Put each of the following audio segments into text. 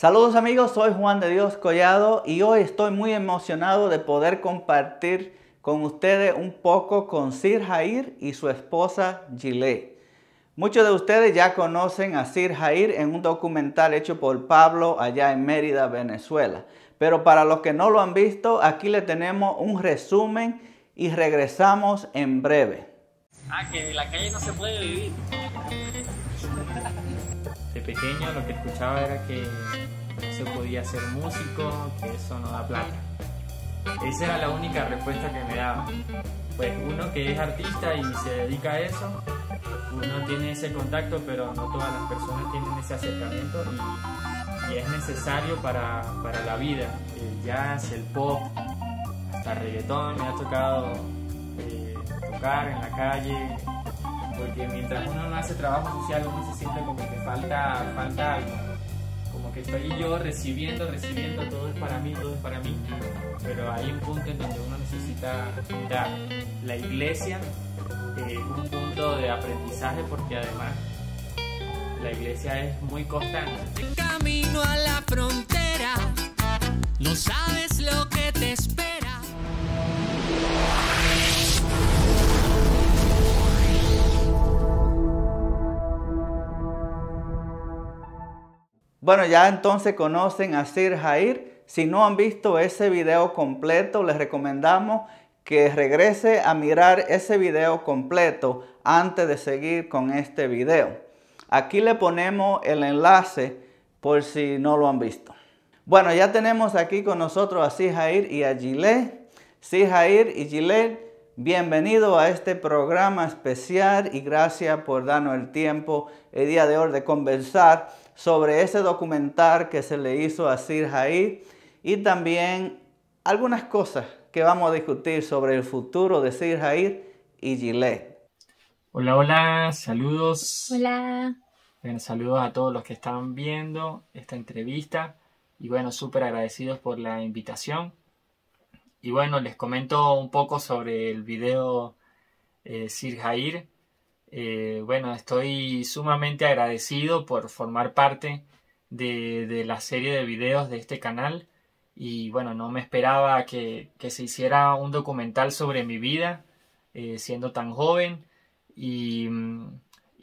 Saludos amigos, soy Juan de Dios Collado y hoy estoy muy emocionado de poder compartir con ustedes un poco con Sir Jair y su esposa Gile. Muchos de ustedes ya conocen a Sir Jair en un documental hecho por Pablo allá en Mérida, Venezuela. Pero para los que no lo han visto, aquí le tenemos un resumen y regresamos en breve. Ah, que la calle no se puede vivir pequeño lo que escuchaba era que no se podía ser músico, que eso no da plata. Esa era la única respuesta que me daba. Pues uno que es artista y se dedica a eso, uno tiene ese contacto, pero no todas las personas tienen ese acercamiento y, es necesario para, la vida. El jazz, el pop, hasta el reggaetón, me ha tocado eh, tocar en la calle, porque mientras uno no hace trabajo social uno se siente como que falta, falta algo, como que estoy yo recibiendo, recibiendo, todo es para mí, todo es para mí, pero hay un punto en donde uno necesita dar. La iglesia eh, un punto de aprendizaje porque además la iglesia es muy constante. Camino a la frontera, no sabes lo que te espera. Bueno, ya entonces conocen a Sir Jair. Si no han visto ese video completo, les recomendamos que regrese a mirar ese video completo antes de seguir con este video. Aquí le ponemos el enlace por si no lo han visto. Bueno, ya tenemos aquí con nosotros a Sir Jair y a Gilet. Sir Jair y Gilet, bienvenido a este programa especial y gracias por darnos el tiempo el día de hoy de conversar sobre ese documental que se le hizo a Sir Jair y también algunas cosas que vamos a discutir sobre el futuro de Sir Jair y Gillette. Hola, hola, saludos. Hola. Bueno, saludos a todos los que están viendo esta entrevista y bueno, súper agradecidos por la invitación. Y bueno, les comento un poco sobre el video eh, Sir Jair eh, bueno, estoy sumamente agradecido por formar parte de, la serie de videos de este canal y bueno, no me esperaba que, se hiciera un documental sobre mi vida eh, siendo tan joven y,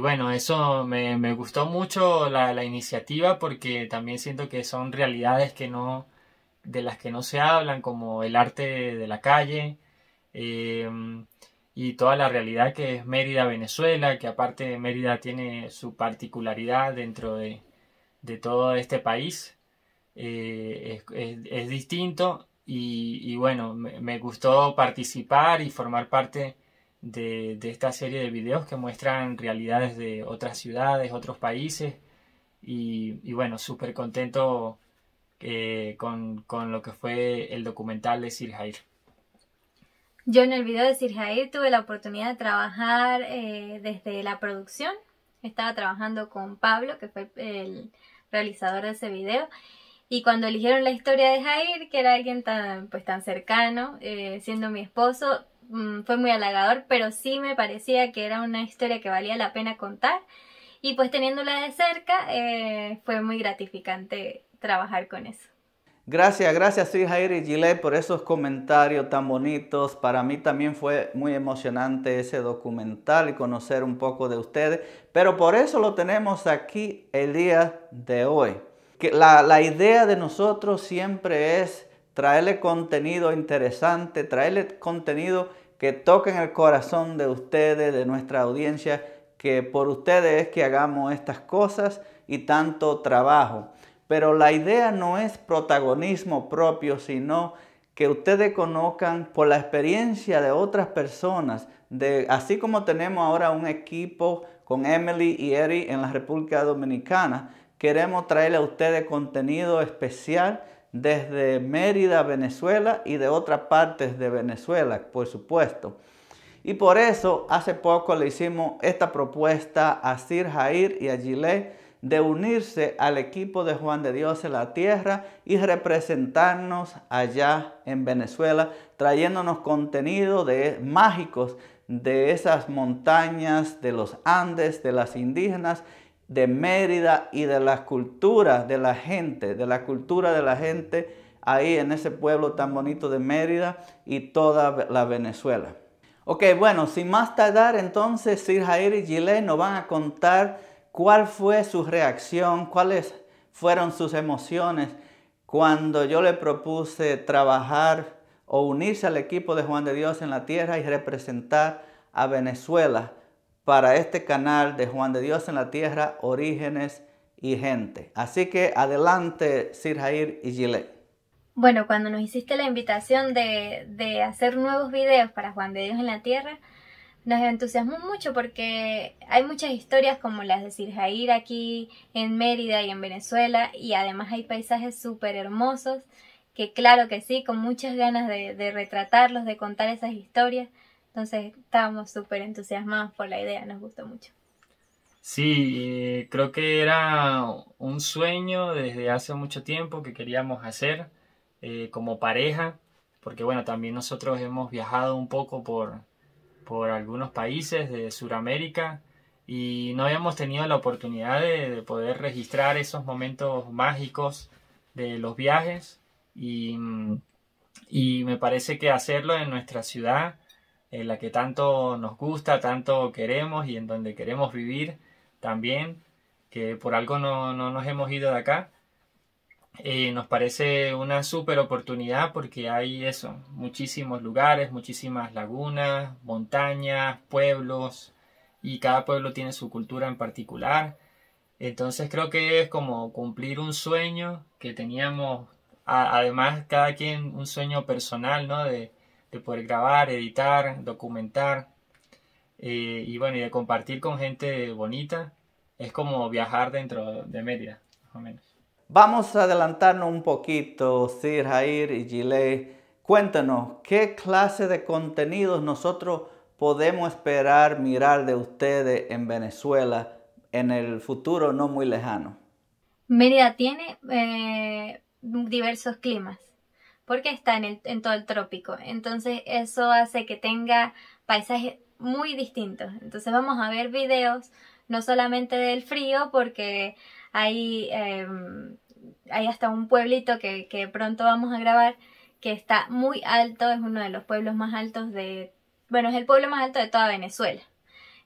bueno, eso me, gustó mucho la, iniciativa porque también siento que son realidades que no, de las que no se hablan como el arte de, la calle. Eh, y toda la realidad que es Mérida, Venezuela, que aparte de Mérida tiene su particularidad dentro de, todo este país. Eh, es, distinto y, bueno, me, gustó participar y formar parte de, esta serie de videos que muestran realidades de otras ciudades, otros países y, bueno, súper contento eh, con, con, lo que fue el documental de Sir Jair. Yo en el video de Jair tuve la oportunidad de trabajar eh, desde la producción. Estaba trabajando con Pablo, que fue el realizador de ese video. Y cuando eligieron la historia de Jair, que era alguien tan, pues, tan cercano, eh, siendo mi esposo, mm, fue muy halagador, pero sí me parecía que era una historia que valía la pena contar. Y pues teniéndola de cerca, eh, fue muy gratificante trabajar con eso. Gracias, gracias, sí, y Gillette, por esos comentarios tan bonitos. Para mí también fue muy emocionante ese documental y conocer un poco de ustedes. Pero por eso lo tenemos aquí el día de hoy. Que la, la idea de nosotros siempre es traerle contenido interesante, traerle contenido que toque en el corazón de ustedes, de nuestra audiencia, que por ustedes es que hagamos estas cosas y tanto trabajo. Pero la idea no es protagonismo propio, sino que ustedes conozcan por la experiencia de otras personas, así como tenemos ahora un equipo con Emily y Eri en la República Dominicana, queremos traerle a ustedes contenido especial desde Mérida, Venezuela y de otras partes de Venezuela, por supuesto. Y por eso hace poco le hicimos esta propuesta a Sir Jair y a Gile de unirse al equipo de Juan de Dios en la tierra y representarnos allá en Venezuela, trayéndonos contenido de mágicos de esas montañas, de los Andes, de las indígenas, de Mérida y de las culturas de la gente, de la cultura de la gente ahí en ese pueblo tan bonito de Mérida y toda la Venezuela. Ok, bueno, sin más tardar, entonces Sir Jair y Gile nos van a contar cuál fue su reacción, cuáles fueron sus emociones cuando yo le propuse trabajar o unirse al equipo de Juan de Dios en la tierra y representar a Venezuela para este canal de Juan de Dios en la tierra, orígenes y gente. Así que adelante, Sir Jair y gilet Bueno, cuando nos hiciste la invitación de, de hacer nuevos videos para Juan de Dios en la tierra, nos entusiasmó mucho porque hay muchas historias como las de Jair aquí en Mérida y en Venezuela y además hay paisajes súper hermosos que claro que sí, con muchas ganas de, retratarlos, de contar esas historias. Entonces estábamos súper entusiasmados por la idea, nos gustó mucho. Sí, eh, creo que era un sueño desde hace mucho tiempo que queríamos hacer eh, como pareja, porque bueno, también nosotros hemos viajado un poco por, por algunos países de Sudamérica y no habíamos tenido la oportunidad de, poder registrar esos momentos mágicos de los viajes mm, y, me parece que hacerlo en nuestra ciudad, en la que tanto nos gusta, tanto queremos y en donde queremos vivir también, que por algo no nos hemos ido de acá, eh, nos parece una súper oportunidad porque hay eso, muchísimos lugares, muchísimas lagunas, montañas, pueblos y cada pueblo tiene su cultura en particular. Entonces creo que es como cumplir un sueño que teníamos, además cada quien un sueño personal, ¿no? De, poder grabar, editar, documentar eh, y bueno, y de compartir con gente bonita. Es como viajar dentro de Mérida, más o menos. Vamos a adelantarnos un poquito, Sir Jair y Gile. Cuéntanos, ¿qué clase de contenidos nosotros podemos esperar mirar de ustedes en Venezuela en el futuro no muy lejano? Mérida tiene eh, diversos climas, porque está en, en todo el trópico. Entonces eso hace que tenga paisajes muy distintos. Entonces vamos a ver videos, no solamente del frío, porque Em, hay, hasta un pueblito que, pronto vamos a grabar que está muy alto, es uno de los pueblos más altos de, bueno, es el pueblo más alto de toda Venezuela.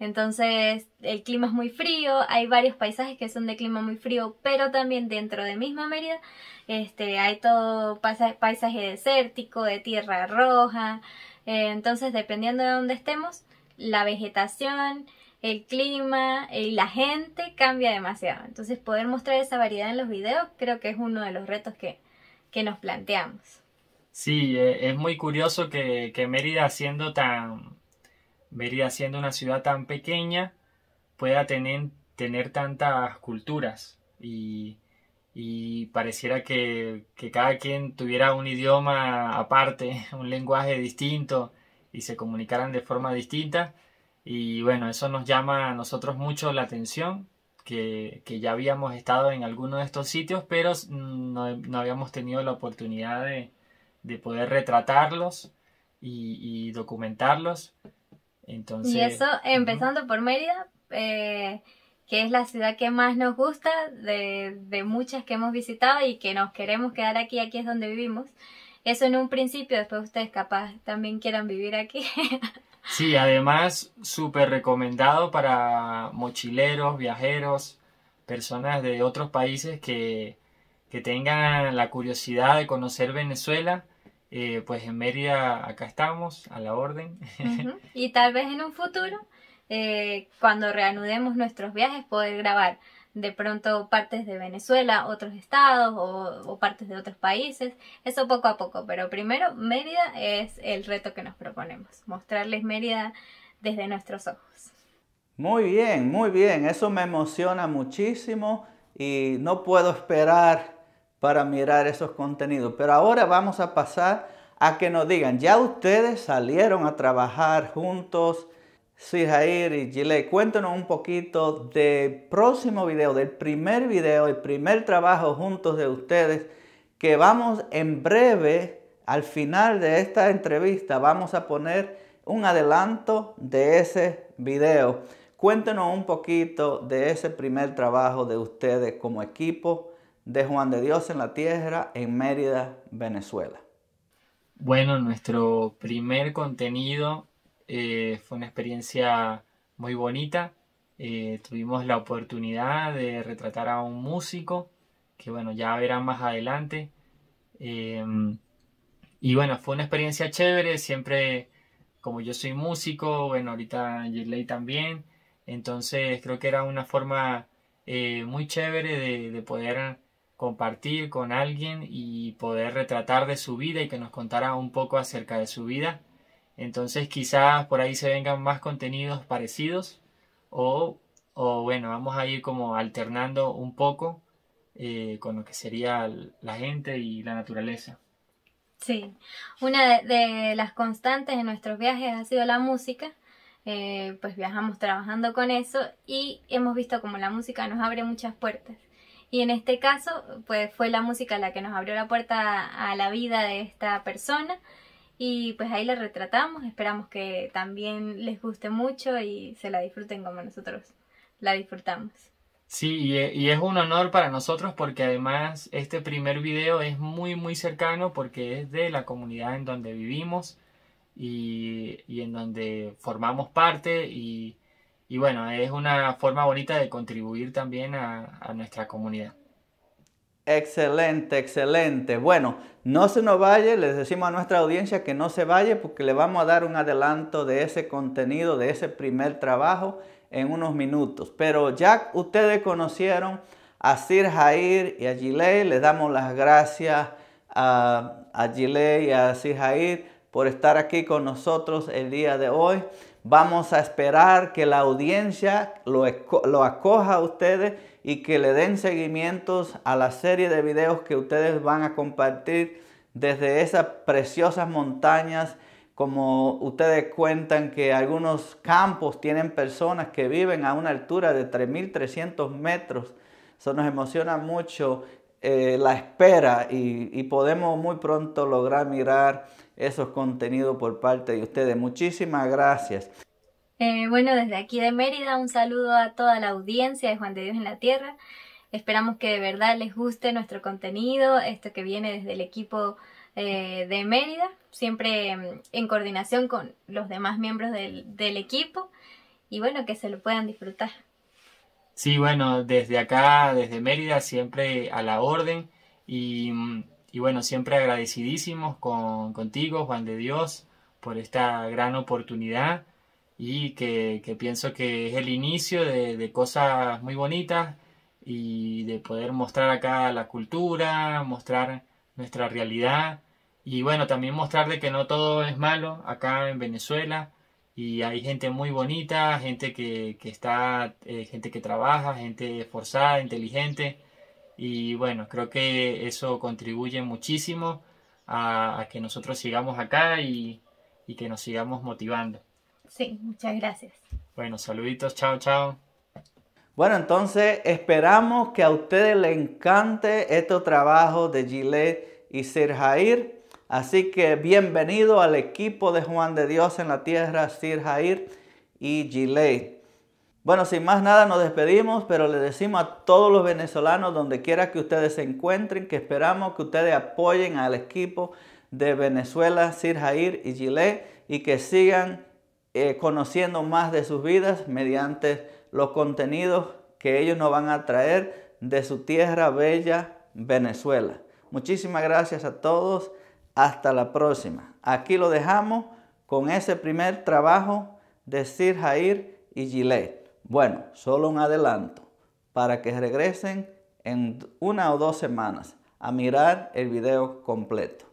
Entonces el clima es muy frío, hay varios paisajes que son de clima muy frío, pero también dentro de misma Mérida este, hay todo paisaje desértico, de tierra roja, eh, entonces dependiendo de dónde estemos, la vegetación el clima eh, y la gente cambia demasiado. Entonces poder mostrar esa variedad en los videos creo que es uno de los retos que, nos planteamos. Sí, e, es muy curioso que, Mérida siendo tan Mérida siendo una ciudad tan pequeña pueda tener, tener tantas culturas y, y pareciera que, que cada quien tuviera un idioma aparte, un lenguaje distinto y se comunicaran de forma distinta y bueno, eso nos llama a nosotros mucho la atención, que, ya habíamos estado en alguno de estos sitios, pero no, habíamos tenido la oportunidad de, poder retratarlos y, documentarlos. Entonces, y eso empezando por Mérida, eh, que es la ciudad que más nos gusta de, de, muchas que hemos visitado y que nos queremos quedar aquí, aquí es donde vivimos. Eso en un principio, después ustedes capaz también quieran vivir aquí. Sí, además, súper recomendado para mochileros, viajeros, personas de otros países que, tengan la curiosidad de conocer Venezuela. Eh, pues en Mérida acá estamos, a la orden. Y tal vez en un futuro, eh, cuando reanudemos nuestros viajes, poder grabar de pronto partes de Venezuela, otros estados o, partes de otros países, eso poco a poco, pero primero Mérida es el reto que nos proponemos, mostrarles Mérida desde nuestros ojos. Muy bien, muy bien, eso me emociona muchísimo y no puedo esperar para mirar esos contenidos, pero ahora vamos a pasar a que nos digan, ya ustedes salieron a trabajar juntos, soy Jair y Gile. Cuéntanos un poquito del próximo video, del primer video, el primer trabajo juntos de ustedes, que vamos en breve, al final de esta entrevista, vamos a poner un adelanto de ese video. Cuéntenos un poquito de ese primer trabajo de ustedes como equipo de Juan de Dios en la Tierra en Mérida, Venezuela. Bueno, nuestro primer contenido eh, fue una experiencia muy bonita. Eh, tuvimos la oportunidad de retratar a un músico, que bueno, ya verán más adelante. Em, y bueno, fue una experiencia chévere, siempre como yo soy músico, bueno, ahorita Gilley también, entonces creo que era una forma eh, muy chévere de, poder compartir con alguien y poder retratar de su vida y que nos contara un poco acerca de su vida. Entonces quizás por ahí se vengan más contenidos parecidos o, bueno, vamos a ir como alternando un poco eh, con lo que sería la gente y la naturaleza. Sí, una de, las constantes en nuestros viajes ha sido la música. Eh, pues viajamos trabajando con eso y hemos visto como la música nos abre muchas puertas. Y en este caso, pues fue la música la que nos abrió la puerta a la vida de esta persona y pues ahí la retratamos, esperamos que también les guste mucho y se la disfruten como nosotros la disfrutamos. Sí, e, y es un honor para nosotros porque además este primer video es muy muy cercano porque es de la comunidad en donde vivimos y, en donde formamos parte y, bueno, es una forma bonita de contribuir también a nuestra comunidad. Excelente, excelente. Bueno, no se nos vaya, les decimos a nuestra audiencia que no se vaya porque le vamos a dar un adelanto de ese contenido, de ese primer trabajo en unos minutos. Pero ya ustedes conocieron a Sir Jair y a Gilei, les damos las gracias a, a y a Sir Jair por estar aquí con nosotros el día de hoy. Vamos a esperar que la audiencia lo, lo acoja a ustedes y que le den seguimientos a la serie de videos que ustedes van a compartir desde esas preciosas montañas, como ustedes cuentan que algunos campos tienen personas que viven a una altura de 3.300 metros. Eso nos emociona mucho eh, la espera y podemos muy pronto lograr mirar esos contenidos por parte de ustedes. Muchísimas gracias. Eh, bueno, desde aquí de Mérida un saludo a toda la audiencia de Juan de Dios en la Tierra. Esperamos que de verdad les guste nuestro contenido, esto que viene desde el equipo eh, de Mérida, siempre mm, en coordinación con los demás miembros del, equipo y bueno, que se lo puedan disfrutar. Sí, bueno, desde acá, desde Mérida, siempre a la orden y, mm, bueno, siempre agradecidísimos contigo, Juan de Dios, por esta gran oportunidad y que, pienso que es el inicio de, cosas muy bonitas y de poder mostrar acá la cultura, mostrar nuestra realidad y bueno, también mostrar que no todo es malo acá en Venezuela y hay gente muy bonita, gente que, está, eh, gente que trabaja, gente esforzada, inteligente y bueno, creo que eso contribuye muchísimo a, que nosotros sigamos acá y que nos sigamos motivando. Sí, muchas gracias. Bueno, saluditos, chao, chao. Bueno, entonces esperamos que a ustedes les encante este trabajo de Gillette y Sir Jair. Así que bienvenido al equipo de Juan de Dios en la tierra, Sir Jair y Gillette. Bueno, sin más nada nos despedimos, pero le decimos a todos los venezolanos, donde quiera que ustedes se encuentren, que esperamos que ustedes apoyen al equipo de Venezuela, Sir Jair y Gillette y que sigan eh, conociendo más de sus vidas mediante los contenidos que ellos nos van a traer de su tierra bella, Venezuela. Muchísimas gracias a todos. Hasta la próxima. Aquí lo dejamos con ese primer trabajo de Sir Jair y gilet Bueno, solo un adelanto para que regresen en una o dos semanas a mirar el video completo.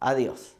Adiós.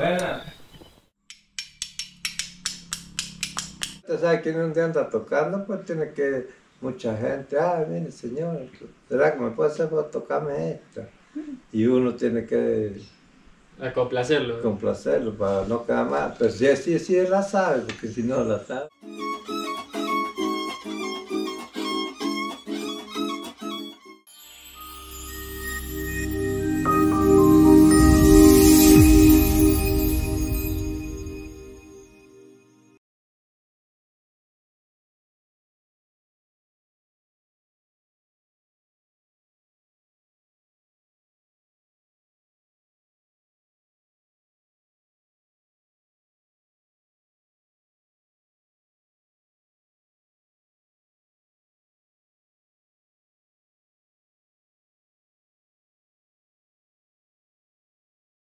Buenas. sabe que un día anda tocando, pues tiene que mucha gente, ah, mire señor, ¿será que me puede hacer para tocarme esta? Y uno tiene que... A complacerlo. Complacerlo para no quedar mal. Pero sí, sí, sí, él la sabe, porque si no la sabe.